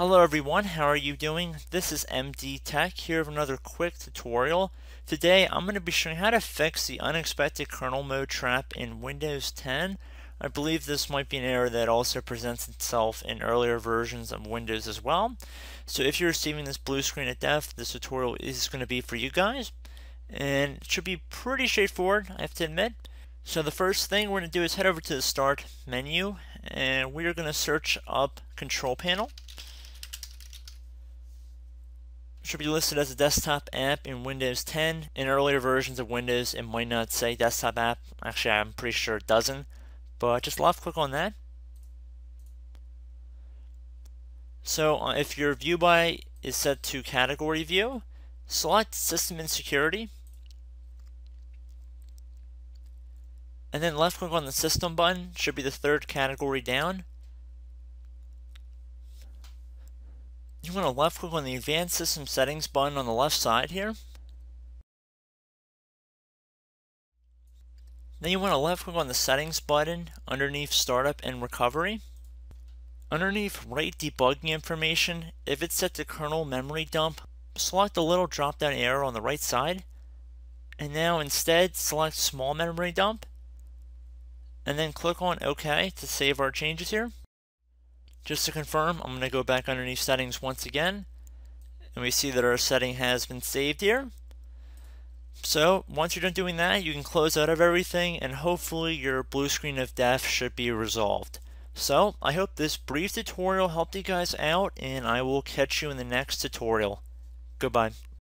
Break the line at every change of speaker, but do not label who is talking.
Hello everyone, how are you doing? This is MD Tech here with another quick tutorial. Today I'm going to be showing how to fix the unexpected kernel mode trap in Windows 10. I believe this might be an error that also presents itself in earlier versions of Windows as well. So if you're receiving this blue screen at death, this tutorial is going to be for you guys. And it should be pretty straightforward, I have to admit. So the first thing we're going to do is head over to the Start menu and we're going to search up Control Panel should be listed as a desktop app in Windows 10. In earlier versions of Windows, it might not say desktop app. Actually, I'm pretty sure it doesn't, but just left click on that. So uh, if your view by is set to category view, select system and security, and then left click on the system button, should be the third category down. you want to left click on the Advanced System Settings button on the left side here. Then you want to left click on the Settings button underneath Startup and Recovery. Underneath Write Debugging Information, if it's set to Kernel Memory Dump, select the little drop down arrow on the right side. And now instead select Small Memory Dump. And then click on OK to save our changes here. Just to confirm, I'm going to go back underneath settings once again. And we see that our setting has been saved here. So once you're done doing that, you can close out of everything and hopefully your blue screen of death should be resolved. So I hope this brief tutorial helped you guys out and I will catch you in the next tutorial. Goodbye.